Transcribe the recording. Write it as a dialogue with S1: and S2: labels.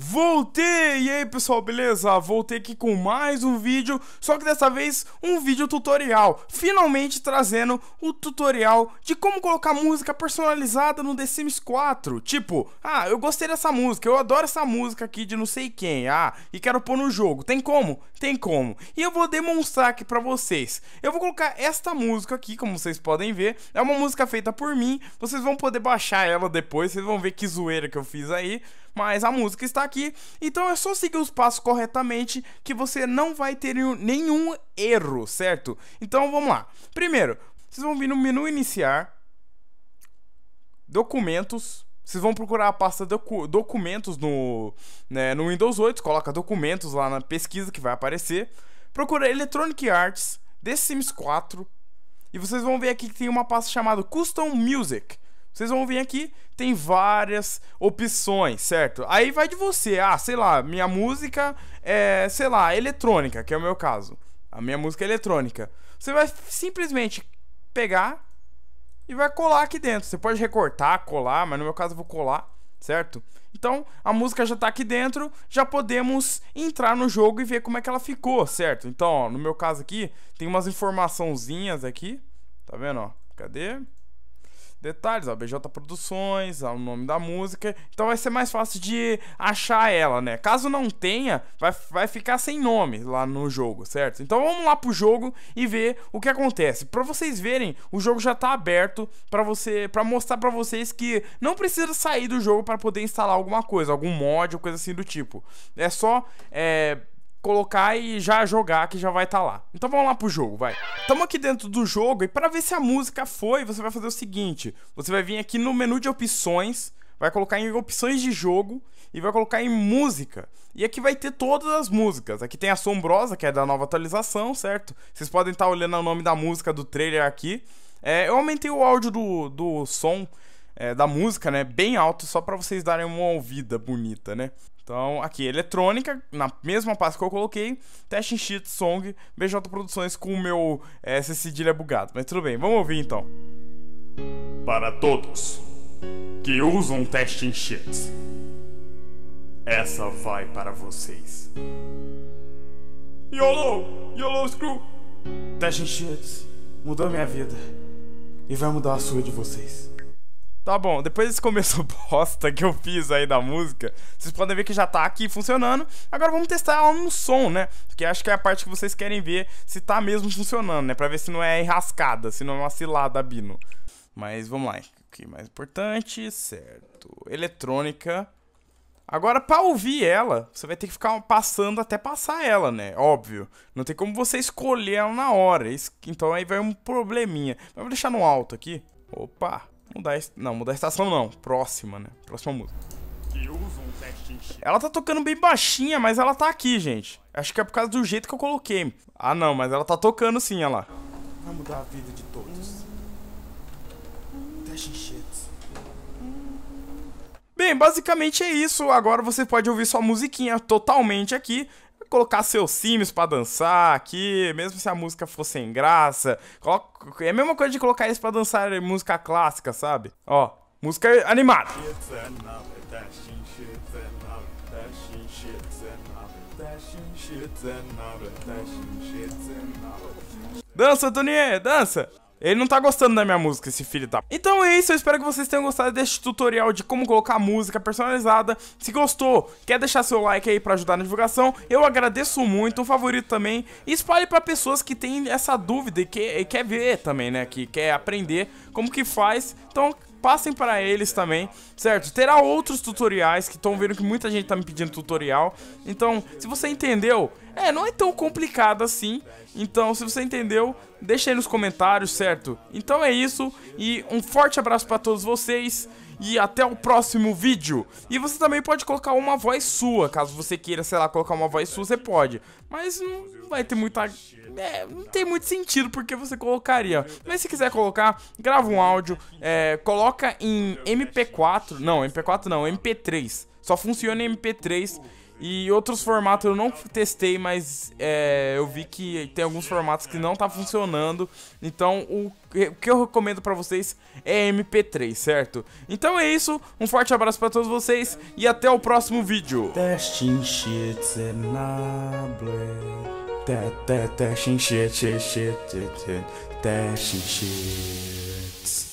S1: Voltei! E aí pessoal, beleza? Voltei aqui com mais um vídeo, só que dessa vez um vídeo tutorial. Finalmente trazendo o tutorial de como colocar música personalizada no The Sims 4. Tipo, ah, eu gostei dessa música, eu adoro essa música aqui de não sei quem, ah, e quero pôr no jogo. Tem como? Tem como. E eu vou demonstrar aqui pra vocês. Eu vou colocar esta música aqui, como vocês podem ver. É uma música feita por mim, vocês vão poder baixar ela depois, vocês vão ver que zoeira que eu fiz aí mas a música está aqui, então é só seguir os passos corretamente que você não vai ter nenhum erro, certo? Então vamos lá. Primeiro, vocês vão vir no menu iniciar, documentos, vocês vão procurar a pasta docu documentos no, né, no Windows 8, coloca documentos lá na pesquisa que vai aparecer. Procura Electronic Arts, The Sims 4, e vocês vão ver aqui que tem uma pasta chamada Custom Music. Vocês vão vir aqui, tem várias opções, certo? Aí vai de você. Ah, sei lá, minha música é, sei lá, eletrônica, que é o meu caso. A minha música é eletrônica. Você vai simplesmente pegar e vai colar aqui dentro. Você pode recortar, colar, mas no meu caso eu vou colar, certo? Então, a música já está aqui dentro, já podemos entrar no jogo e ver como é que ela ficou, certo? Então, ó, no meu caso aqui, tem umas informaçãozinhas aqui, tá vendo, ó? Cadê? detalhes, a BJ Produções, o nome da música. Então vai ser mais fácil de achar ela, né? Caso não tenha, vai, vai ficar sem nome lá no jogo, certo? Então vamos lá pro jogo e ver o que acontece. Para vocês verem, o jogo já tá aberto para você, para mostrar para vocês que não precisa sair do jogo para poder instalar alguma coisa, algum mod ou coisa assim do tipo. É só é, colocar e já jogar que já vai estar tá lá. Então vamos lá pro jogo, vai. Estamos aqui dentro do jogo e para ver se a música foi, você vai fazer o seguinte, você vai vir aqui no menu de opções, vai colocar em opções de jogo e vai colocar em música. E aqui vai ter todas as músicas. Aqui tem a sombrosa que é da nova atualização, certo? Vocês podem estar tá olhando o nome da música do trailer aqui. É, eu aumentei o áudio do, do som é, da música, né? Bem alto, só para vocês darem uma ouvida bonita, né? Então, aqui, eletrônica, na mesma pasta que eu coloquei, Testing in Sheet Song, BJ Produções com o meu é, eh, essa cedilha bugado. Mas tudo bem, vamos ouvir então. Para todos que usam Testing in Sheets, essa vai para vocês. YOLO! YOLO Screw! Testing in Sheets mudou minha vida e vai mudar a sua de vocês. Tá bom, depois desse começo bosta que eu fiz aí da música, vocês podem ver que já tá aqui funcionando. Agora vamos testar ela no som, né? Porque acho que é a parte que vocês querem ver se tá mesmo funcionando, né? Pra ver se não é enrascada, se não é uma cilada, Bino. Mas vamos lá, o que é mais importante, certo. Eletrônica. Agora, para ouvir ela, você vai ter que ficar passando até passar ela, né? Óbvio. Não tem como você escolher ela na hora. Então aí vai um probleminha. Mas vou deixar no alto aqui. Opa! Mudar, não, mudar a estação não. Próxima, né? Próxima música. Ela tá tocando bem baixinha, mas ela tá aqui, gente. Acho que é por causa do jeito que eu coloquei. Ah, não, mas ela tá tocando sim, olha lá. Vai mudar a vida de todos. Bem, basicamente é isso. Agora você pode ouvir sua musiquinha totalmente aqui colocar seus sims para dançar aqui, mesmo se a música fosse sem graça. Coloca... É a mesma coisa de colocar eles para dançar música clássica, sabe? Ó, música animada. Dança, Tonier, dança! Ele não tá gostando da minha música, esse filho tá. Então é isso, eu espero que vocês tenham gostado deste tutorial de como colocar música personalizada. Se gostou, quer deixar seu like aí pra ajudar na divulgação, eu agradeço muito, um favorito também. E espalhe pra pessoas que têm essa dúvida e, que, e quer ver também, né, que quer aprender como que faz. Então passem para eles também, certo? Terá outros tutoriais que estão vendo que muita gente tá me pedindo tutorial. Então, se você entendeu, é, não é tão complicado assim. Então, se você entendeu, deixa aí nos comentários, certo? Então é isso e um forte abraço para todos vocês e até o próximo vídeo. E você também pode colocar uma voz sua, caso você queira, sei lá, colocar uma voz sua, você pode. Mas não vai ter muita... É, não tem muito sentido porque você colocaria. Mas se quiser colocar, grava um áudio, é, coloca em MP4, não, MP4 não, MP3. Só funciona em MP3 e outros formatos eu não testei, mas é, eu vi que tem alguns formatos que não tá funcionando. Então o, o que eu recomendo para vocês é MP3, certo? Então é isso, um forte abraço para todos vocês e até o próximo vídeo. Testing Testing shit shit shit shit